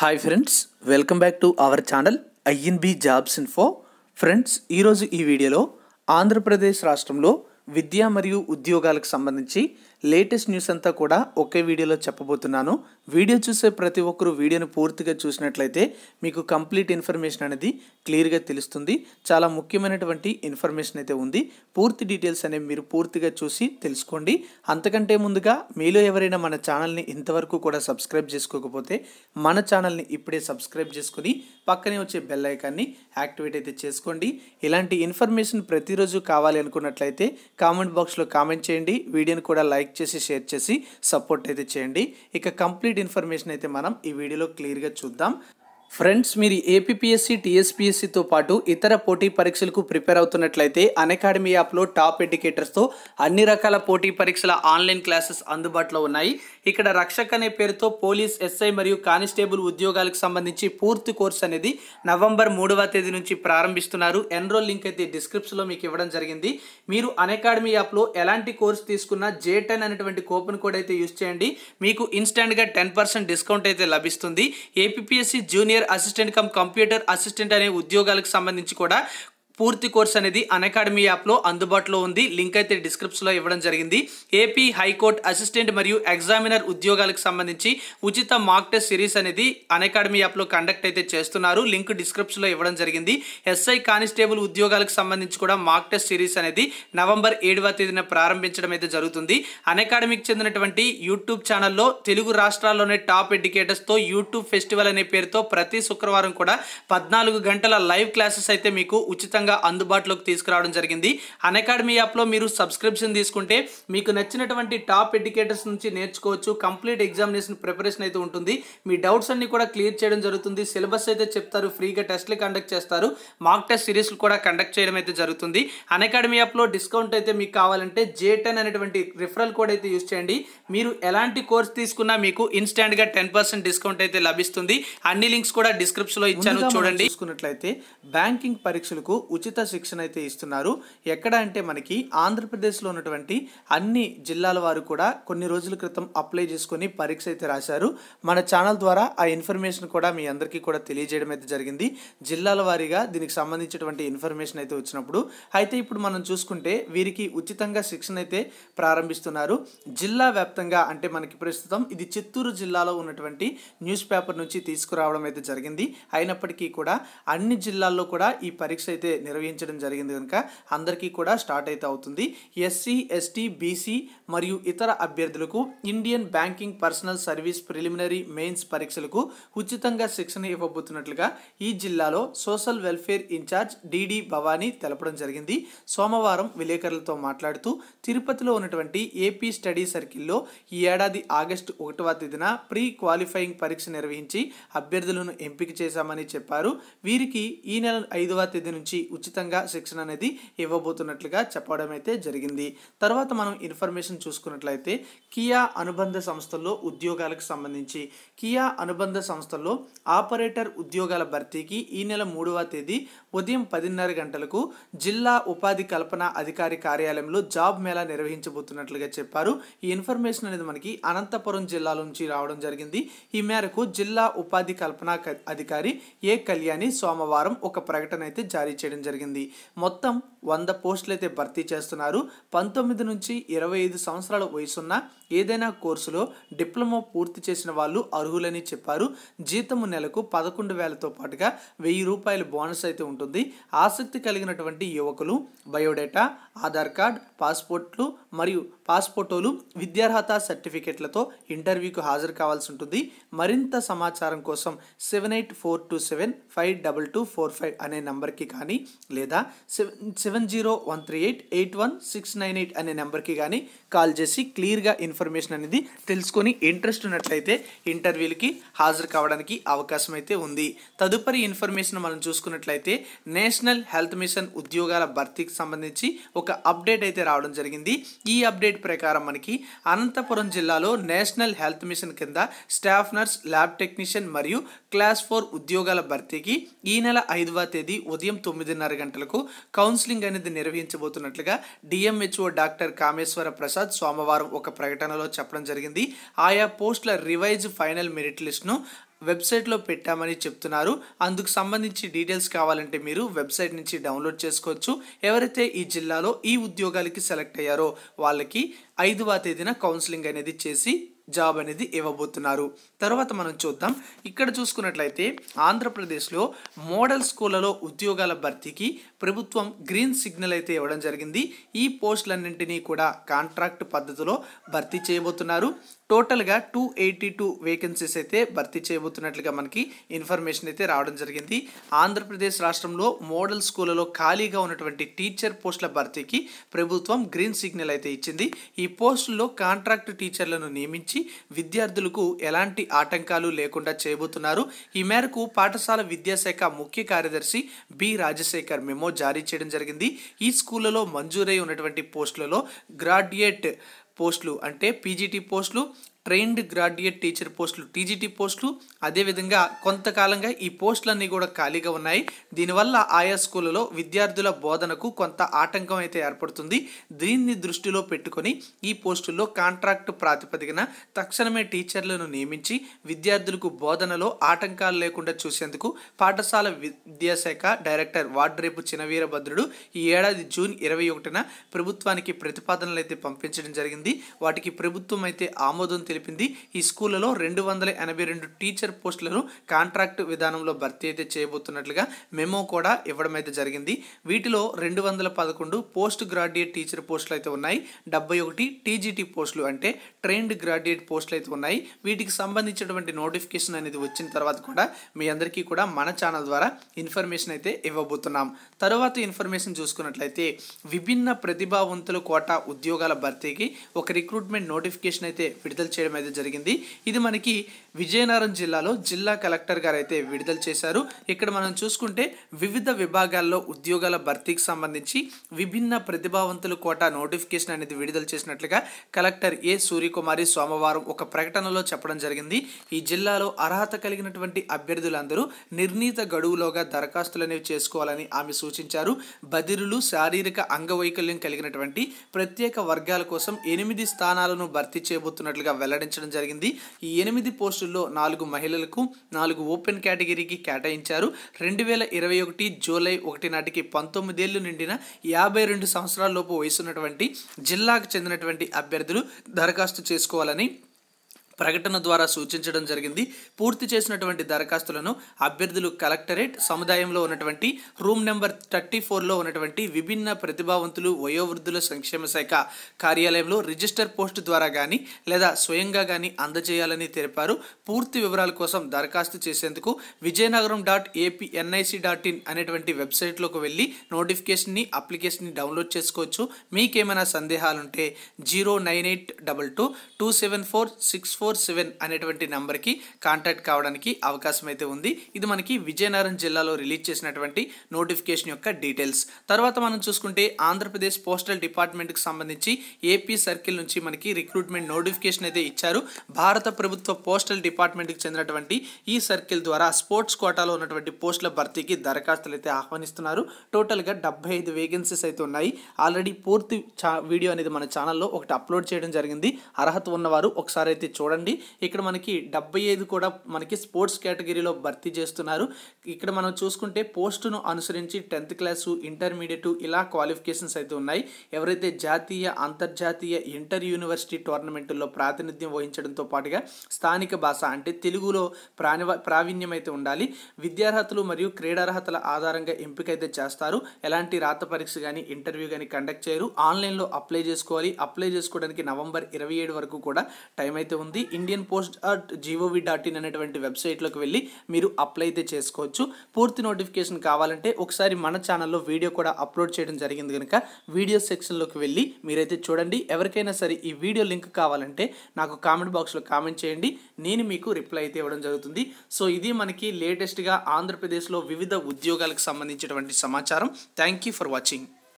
hi friends welcome back to our channel INB jobs info friends ఈరోజు ఈ వీడియోలో ఆంధ్రప్రదేశ్ రాష్ట్రంలో విద్య మరియు ఉద్యోగాలకు సంబంధించి లేటెస్ట్ న్యూస్ అంతా కూడా ఒకే వీడియోలో చెప్పబోతున్నాను వీడియో చూసే ప్రతి ఒక్కరు వీడియోను పూర్తిగా చూసినట్లయితే మీకు కంప్లీట్ ఇన్ఫర్మేషన్ అనేది క్లియర్గా తెలుస్తుంది చాలా ముఖ్యమైనటువంటి ఇన్ఫర్మేషన్ అయితే ఉంది పూర్తి డీటెయిల్స్ అనేవి మీరు పూర్తిగా చూసి తెలుసుకోండి అంతకంటే ముందుగా మీలో ఎవరైనా మన ఛానల్ని ఇంతవరకు కూడా సబ్స్క్రైబ్ చేసుకోకపోతే మన ఛానల్ని ఇప్పుడే సబ్స్క్రైబ్ చేసుకుని పక్కనే వచ్చే బెల్ ఐకాన్ని యాక్టివేట్ అయితే చేసుకోండి ఇలాంటి ఇన్ఫర్మేషన్ ప్రతిరోజు కావాలి అనుకున్నట్లయితే కామెంట్ బాక్స్లో కామెంట్ చేయండి వీడియోని కూడా లైక్ చేసి షేర్ చేసి సపోర్ట్ అయితే చేయండి ఇక కంప్లీట్ ఇన్ఫర్మేషన్ అయితే మనం ఈ వీడియోలో క్లియర్గా చూద్దాం ఫ్రెండ్స్ మీరు ఏపీఎస్సీ టీఎస్పీఎస్సీతో పాటు ఇతర పోటీ పరీక్షలకు ప్రిపేర్ అవుతున్నట్లయితే అనకాడమీ యాప్లో టాప్ ఎడ్యుకేటర్స్తో అన్ని రకాల పోటీ పరీక్షల ఆన్లైన్ క్లాసెస్ అందుబాటులో ఉన్నాయి ఇక్కడ రక్షక్ అనే పేరుతో పోలీస్ ఎస్ఐ మరియు కానిస్టేబుల్ ఉద్యోగాలకు సంబంధించి పూర్తి కోర్స్ అనేది నవంబర్ మూడవ తేదీ నుంచి ప్రారంభిస్తున్నారు ఎన్రోల్ లింక్ అయితే డిస్క్రిప్షన్లో మీకు ఇవ్వడం జరిగింది మీరు అనకాడమీ యాప్లో ఎలాంటి కోర్స్ తీసుకున్నా జే టెన్ అనేటువంటి కూపన్ కోడ్ అయితే యూస్ చేయండి మీకు ఇన్స్టెంట్గా టెన్ పర్సెంట్ డిస్కౌంట్ అయితే లభిస్తుంది APSC junior senior assistant cum computer assistant అనే ఉద్యోగాలకు సంబంధించి కూడా పూర్తి కోర్స్ అనేది అకాడమీ యాప్లో అందుబాటులో ఉంది లింక్ అయితే డిస్క్రిప్షన్లో ఇవ్వడం జరిగింది ఏపీ హైకోర్టు అసిస్టెంట్ మరియు ఎగ్జామినర్ ఉద్యోగాలకు సంబంధించి ఉచిత మాక్ టెస్ట్ సిరీస్ అనేది అకాడమీ యాప్లో కండక్ట్ అయితే చేస్తున్నారు లింక్ డిస్క్రిప్షన్లో ఇవ్వడం జరిగింది ఎస్ఐ కానిస్టేబుల్ ఉద్యోగాలకు సంబంధించి కూడా మాక్ టెస్ట్ సిరీస్ అనేది నవంబర్ ఏడవ తేదీన ప్రారంభించడం అయితే జరుగుతుంది అకాడమీకి చెందినటువంటి యూట్యూబ్ ఛానల్లో తెలుగు రాష్ట్రాల్లోనే టాప్ ఎడ్యుకేటర్స్తో యూట్యూబ్ ఫెస్టివల్ అనే పేరుతో ప్రతి శుక్రవారం కూడా పద్నాలుగు గంటల లైవ్ క్లాసెస్ అయితే మీకు ఉచితంగా ఉచితంగా అందుబాటులోకి తీసుకురావడం జరిగింది అకాడమీ యాప్లో మీరు సబ్స్క్రిప్షన్ తీసుకుంటే మీకు నచ్చినటువంటి టాప్ ఎడ్యుకేటర్స్ నుంచి నేర్చుకోవచ్చు కంప్లీట్ ఎగ్జామినేషన్ ప్రిపరేషన్ అయితే ఉంటుంది మీ డౌట్స్ అన్ని కూడా క్లియర్ చేయడం జరుగుతుంది సిలబస్ అయితే చెప్తారు ఫ్రీగా టెస్ట్లు కండక్ట్ చేస్తారు మాక్ టెస్ట్ సిరీస్లు కూడా కండక్ట్ చేయడం అయితే జరుగుతుంది అకాడమీ యాప్లో డిస్కౌంట్ అయితే మీకు కావాలంటే టెన్ అనేటువంటి రిఫరల్ కోడ్ అయితే యూస్ చేయండి మీరు ఎలాంటి కోర్స్ తీసుకున్నా మీకు ఇన్స్టాంట్గా టెన్ పర్సెంట్ డిస్కౌంట్ అయితే లభిస్తుంది అన్ని లింక్స్ కూడా డిస్క్రిప్షన్లో ఇచ్చాను చూడండి చూసుకున్నట్లయితే బ్యాంకింగ్ పరీక్షలకు ఉచిత శిక్షణ అయితే ఇస్తున్నారు ఎక్కడ అంటే మనకి ఆంధ్రప్రదేశ్లో ఉన్నటువంటి అన్ని జిల్లాల వారు కూడా కొన్ని రోజుల క్రితం అప్లై చేసుకొని పరీక్ష అయితే రాశారు మన ఛానల్ ద్వారా ఆ ఇన్ఫర్మేషన్ కూడా మీ అందరికీ కూడా తెలియజేయడం అయితే జరిగింది జిల్లాల వారీగా దీనికి సంబంధించినటువంటి ఇన్ఫర్మేషన్ అయితే వచ్చినప్పుడు అయితే ఇప్పుడు మనం చూసుకుంటే వీరికి ఉచితంగా శిక్షణ అయితే ప్రారంభిస్తున్నారు జిల్లా వ్యాప్తంగా అంటే మనకి ప్రస్తుతం ఇది చిత్తూరు జిల్లాలో ఉన్నటువంటి న్యూస్ పేపర్ నుంచి తీసుకురావడం అయితే జరిగింది అయినప్పటికీ కూడా అన్ని జిల్లాల్లో కూడా ఈ పరీక్ష అయితే నిర్వహించడం జరిగింది కనుక అందరికీ కూడా స్టార్ట్ అయితే అవుతుంది ఎస్సీ ఎస్టీ బీసీ మరియు ఇతర అభ్యర్థులకు Indian banking personnel service preliminary mains పరీక్షలకు ఉచితంగా శిక్షణ ఇవ్వబోతున్నట్లుగా ఈ జిల్లాలో social welfare in charge DD Bhavani తెలపడం జరిగింది సోమవారం విలేకరులతో మాట్లాడుతూ తిరుపతిలో ఉన్నటువంటి ఏపీ స్టడీ సర్కిల్లో ఈ ఏడాది ఆగస్టు ఒకటవ తేదీన ప్రీ క్వాలిఫైయింగ్ పరీక్ష నిర్వహించి అభ్యర్థులను ఎంపిక చేశామని చెప్పారు వీరికి ఈ నెల ఐదవ తేదీ నుంచి ఉచితంగా శిక్షణ అనేది ఇవ్వబోతున్నట్లుగా చెప్పడం అయితే జరిగింది తర్వాత మనం ఇన్ఫర్మేషన్ చూసుకున్నట్లయితే కియా అనుబంధ సంస్థల్లో ఉద్యోగాలకు సంబంధించి కియా అనుబంధ సంస్థల్లో ఆపరేటర్ ఉద్యోగాల భర్తీకి ఈ నెల మూడవ తేదీ ఉదయం పదిన్నర గంటలకు జిల్లా ఉపాధి కల్పన అధికారి కార్యాలయంలో జాబ్ మేళా నిర్వహించబోతున్నట్లుగా చెప్పారు ఈ ఇన్ఫర్మేషన్ అనేది మనకి అనంతపురం జిల్లాలో నుంచి రావడం జరిగింది ఈ మేరకు జిల్లా ఉపాధి కల్పన అధికారి ఏ కళ్యాణి సోమవారం ఒక ప్రకటన అయితే జారీ చేయడం చేయడం జరిగింది మొత్తం వంద పోస్టులు అయితే భర్తీ చేస్తున్నారు పంతొమ్మిది నుంచి ఇరవై ఐదు సంవత్సరాల వయసున్న ఏదైనా కోర్సులో డిప్లొమా పూర్తి చేసిన వాళ్ళు అర్హులని చెప్పారు జీతము నెలకు పదకొండు వేలతో పాటుగా వెయ్యి రూపాయల బోనస్ అయితే ఉంటుంది ఆసక్తి కలిగినటువంటి యువకులు బయోడేటా ఆధార్ కార్డ్ పాస్పోర్ట్లు మరియు పాస్పోర్టోలు విద్యార్హత సర్టిఫికెట్లతో ఇంటర్వ్యూకు హాజరు కావాల్సి ఉంటుంది మరింత సమాచారం కోసం seven eight four two seven five double two four five అనే నంబర్కి కానీ లేదా seven seven zero one three eight eight one six nine eight అనే నెంబర్కి కానీ కాల్ చేసి క్లియర్గా ఇన్ఫర్మేషన్ ఇన్ఫర్మేషన్ అనేది తెలుసుకొని ఇంట్రెస్ట్ ఉన్నట్లయితే ఇంటర్వ్యూలకి హాజరు కావడానికి అవకాశం అయితే ఉంది తదుపరి ఇన్ఫర్మేషన్ మనం చూసుకున్నట్లయితే నేషనల్ హెల్త్ మిషన్ ఉద్యోగాల భర్తీకి సంబంధించి ఒక అప్డేట్ అయితే రావడం జరిగింది ఈ అప్డేట్ ప్రకారం మనకి అనంతపురం జిల్లాలో నేషనల్ హెల్త్ మిషన్ కింద స్టాఫ్ నర్స్ ల్యాబ్ టెక్నీషియన్ మరియు క్లాస్ ఫోర్ ఉద్యోగాల భర్తీకి ఈ నెల ఐదవ తేదీ ఉదయం తొమ్మిదిన్నర గంటలకు కౌన్సిలింగ్ అనేది నిర్వహించబోతున్నట్లుగా డిఎంహెచ్ఓ డాక్టర్ కామేశ్వర ప్రసాద్ సోమవారం ఒక ప్రకటన ప్రకటనలో చెప్పడం జరిగింది ఆయా పోస్టుల రివైజ్ ఫైనల్ మెరిట్ లిస్ట్ను వెబ్సైట్లో పెట్టామని చెప్తున్నారు అందుకు సంబంధించి డీటెయిల్స్ కావాలంటే మీరు వెబ్సైట్ నుంచి డౌన్లోడ్ చేసుకోవచ్చు ఎవరైతే ఈ జిల్లాలో ఈ ఉద్యోగాలకి సెలెక్ట్ అయ్యారో వాళ్ళకి ఐదవ తేదీన కౌన్సిలింగ్ అనేది చేసి జాబ్ అనేది ఇవ్వబోతున్నారు తర్వాత మనం చూద్దాం ఇక్కడ చూసుకున్నట్లయితే ఆంధ్రప్రదేశ్లో మోడల్ స్కూళ్ళలో ఉద్యోగాల భర్తీకి ప్రభుత్వం గ్రీన్ సిగ్నల్ అయితే ఇవ్వడం జరిగింది ఈ పోస్టులన్నింటినీ కూడా కాంట్రాక్ట్ పద్ధతిలో భర్తీ చేయబోతున్నారు టోటల్గా టూ ఎయిటీ టూ వేకెన్సీస్ అయితే భర్తీ చేయబోతున్నట్లుగా మనకి ఇన్ఫర్మేషన్ అయితే రావడం జరిగింది ఆంధ్రప్రదేశ్ రాష్ట్రంలో మోడల్ స్కూళ్ళలో ఖాళీగా ఉన్నటువంటి టీచర్ పోస్టుల భర్తీకి ప్రభుత్వం గ్రీన్ సిగ్నల్ అయితే ఇచ్చింది ఈ పోస్టుల్లో కాంట్రాక్ట్ టీచర్లను నియమించి విద్యార్థులకు ఎలాంటి ఆటంకాలు లేకుండా చేయబోతున్నారు ఈ మేరకు పాఠశాల విద్యాశాఖ ముఖ్య కార్యదర్శి బి రాజశేఖర్ మెమో మెమో జారీ చేయడం జరిగింది ఈ స్కూళ్ళలో మంజూరై ఉన్నటువంటి పోస్టులలో గ్రాడ్యుయేట్ పోస్టులు అంటే పీజీటీ పోస్టులు ట్రైన్డ్ గ్రాడ్యుయేట్ టీచర్ పోస్టులు టీజీటీ పోస్టులు అదేవిధంగా కొంతకాలంగా ఈ పోస్టులన్నీ కూడా ఖాళీగా ఉన్నాయి దీనివల్ల ఆయా స్కూళ్ళలో విద్యార్థుల బోధనకు కొంత ఆటంకం అయితే ఏర్పడుతుంది దీన్ని దృష్టిలో పెట్టుకొని ఈ పోస్టుల్లో కాంట్రాక్ట్ ప్రాతిపదికన తక్షణమే టీచర్లను నియమించి విద్యార్థులకు బోధనలో ఆటంకాలు లేకుండా చూసేందుకు పాఠశాల విద్యాశాఖ డైరెక్టర్ వాడ్రేపు చినవీరభద్రుడు ఈ ఏడాది జూన్ ఇరవై ఒకటిన ప్రభుత్వానికి ప్రతిపాదనలు అయితే పంపించడం జరిగింది వాటికి ప్రభుత్వం అయితే ఆమోదం తెలియదు తెలిపింది ఈ స్కూళ్లలో రెండు వందల ఎనభై రెండు టీచర్ పోస్టులను కాంట్రాక్ట్ విధానంలో భర్తీ అయితే చేయబోతున్నట్లుగా మెమో కూడా ఇవ్వడం అయితే జరిగింది వీటిలో రెండు వందల పదకొండు పోస్ట్ గ్రాడ్యుయేట్ టీచర్ పోస్టులు అయితే ఉన్నాయి డెబ్బై ఒకటి టీజీటీ పోస్టులు అంటే ట్రైన్డ్ గ్రాడ్యుయేట్ పోస్టులు అయితే ఉన్నాయి వీటికి సంబంధించినటువంటి నోటిఫికేషన్ అనేది వచ్చిన తర్వాత కూడా మీ అందరికీ కూడా మన ఛానల్ ద్వారా ఇన్ఫర్మేషన్ అయితే ఇవ్వబోతున్నాం తర్వాత ఇన్ఫర్మేషన్ చూసుకున్నట్లయితే విభిన్న ప్రతిభావంతుల కోట ఉద్యోగాల భర్తీకి ఒక రిక్రూట్మెంట్ నోటిఫికేషన్ అయితే విడుదల చేయడం చేయడం అయితే జరిగింది ఇది మనకి విజయనగరం జిల్లాలో జిల్లా కలెక్టర్ గారు అయితే విడుదల చేశారు ఇక్కడ మనం చూసుకుంటే వివిధ విభాగాల్లో ఉద్యోగాల భర్తీకి సంబంధించి విభిన్న ప్రతిభావంతుల కోటా నోటిఫికేషన్ అనేది విడుదల చేసినట్లుగా కలెక్టర్ ఏ సూర్యకుమారి సోమవారం ఒక ప్రకటనలో చెప్పడం జరిగింది ఈ జిల్లాలో అర్హత కలిగినటువంటి అభ్యర్థులందరూ నిర్ణీత గడువులోగా దరఖాస్తులు అనేవి చేసుకోవాలని ఆమె సూచించారు బదిరులు శారీరక అంగవైకల్యం కలిగినటువంటి ప్రత్యేక వర్గాల కోసం ఎనిమిది స్థానాలను భర్తీ చేయబోతున్నట్లుగా వెల్లడించడం జరిగింది ఈ ఎనిమిది పోస్టుల్లో నాలుగు మహిళలకు నాలుగు ఓపెన్ కేటగిరీకి కేటాయించారు రెండు వేల ఇరవై ఒకటి జూలై ఒకటి నాటికి పంతొమ్మిదేళ్లు నిండిన యాభై రెండు సంవత్సరాల లోపు వయసున్నటువంటి జిల్లాకు చెందినటువంటి అభ్యర్థులు దరఖాస్తు చేసుకోవాలని ప్రకటన ద్వారా సూచించడం జరిగింది పూర్తి చేసినటువంటి దరఖాస్తులను అభ్యర్థులు కలెక్టరేట్ సముదాయంలో ఉన్నటువంటి రూమ్ నెంబర్ థర్టీ ఫోర్లో ఉన్నటువంటి విభిన్న ప్రతిభావంతులు వయోవృద్ధుల సంక్షేమ శాఖ కార్యాలయంలో రిజిస్టర్ పోస్ట్ ద్వారా కానీ లేదా స్వయంగా కానీ అందజేయాలని తెలిపారు పూర్తి వివరాల కోసం దరఖాస్తు చేసేందుకు Vizianagaram dot AP NIC dot in అనేటువంటి వెబ్సైట్లోకి వెళ్ళి నోటిఫికేషన్ని అప్లికేషన్ని డౌన్లోడ్ చేసుకోవచ్చు మీకేమైనా సందేహాలుంటే zero nine eight double two two seven four six four four seven అనేటువంటి నెంబర్కి కాంటాక్ట్ కావడానికి అవకాశం అయితే ఉంది ఇది మనకి విజయనగరం జిల్లాలో రిలీజ్ చేసినటువంటి నోటిఫికేషన్ యొక్క డీటెయిల్స్ తర్వాత మనం చూసుకుంటే ఆంధ్రప్రదేశ్ పోస్టల్ డిపార్ట్మెంట్కి సంబంధించి ఏపీ సర్కిల్ నుంచి మనకి రిక్రూట్మెంట్ నోటిఫికేషన్ అయితే ఇచ్చారు భారత ప్రభుత్వ పోస్టల్ డిపార్ట్మెంట్కి చెందినటువంటి ఈ సర్కిల్ ద్వారా స్పోర్ట్స్ కోటాలో ఉన్నటువంటి పోస్టుల భర్తీకి దరఖాస్తులు అయితే ఆహ్వానిస్తున్నారు టోటల్గా డెబ్బై ఐదు వేకెన్సీస్ అయితే ఉన్నాయి ఆల్రెడీ పూర్తి వీడియో అనేది మన ఛానల్లో ఒకటి అప్లోడ్ చేయడం జరిగింది అర్హత ఉన్నవారు ఒకసారి అయితే చూడండి చూడండి ఇక్కడ మనకి డెబ్బై ఐదు కూడా మనకి స్పోర్ట్స్ కేటగిరీలో భర్తీ చేస్తున్నారు ఇక్కడ మనం చూసుకుంటే పోస్టును అనుసరించి టెన్త్ క్లాసు ఇంటర్మీడియట్ ఇలా క్వాలిఫికేషన్స్ అయితే ఉన్నాయి ఎవరైతే జాతీయ అంతర్జాతీయ ఇంటర్ యూనివర్సిటీ టోర్నమెంటుల్లో ప్రాతినిధ్యం వహించడంతో పాటుగా స్థానిక భాష అంటే తెలుగులో ప్రాణ ప్రావీణ్యం అయితే ఉండాలి విద్యార్హతలు మరియు క్రీడార్హతల ఆధారంగా ఎంపిక అయితే చేస్తారు ఎలాంటి రాత పరీక్ష కానీ ఇంటర్వ్యూ కానీ కండక్ట్ చేయరు ఆన్లైన్లో అప్లై చేసుకోవాలి అప్లై చేసుకోవడానికి నవంబర్ ఇరవై ఏడు వరకు కూడా టైం అయితే ఉంది Indian post at gov dot in అనేటువంటి వెబ్సైట్లోకి వెళ్ళి మీరు అప్లై అయితే చేసుకోవచ్చు పూర్తి నోటిఫికేషన్ కావాలంటే ఒకసారి మన ఛానల్లో వీడియో కూడా అప్లోడ్ చేయడం జరిగింది కనుక వీడియో సెక్షన్లోకి వెళ్ళి మీరైతే చూడండి ఎవరికైనా సరే ఈ వీడియో లింక్ కావాలంటే నాకు కామెంట్ బాక్స్లో కామెంట్ చేయండి నేను మీకు రిప్లై అయితే ఇవ్వడం జరుగుతుంది సో ఇది మనకి లేటెస్ట్గా ఆంధ్రప్రదేశ్లో వివిధ ఉద్యోగాలకు సంబంధించినటువంటి సమాచారం థ్యాంక్ ఫర్ వాచింగ్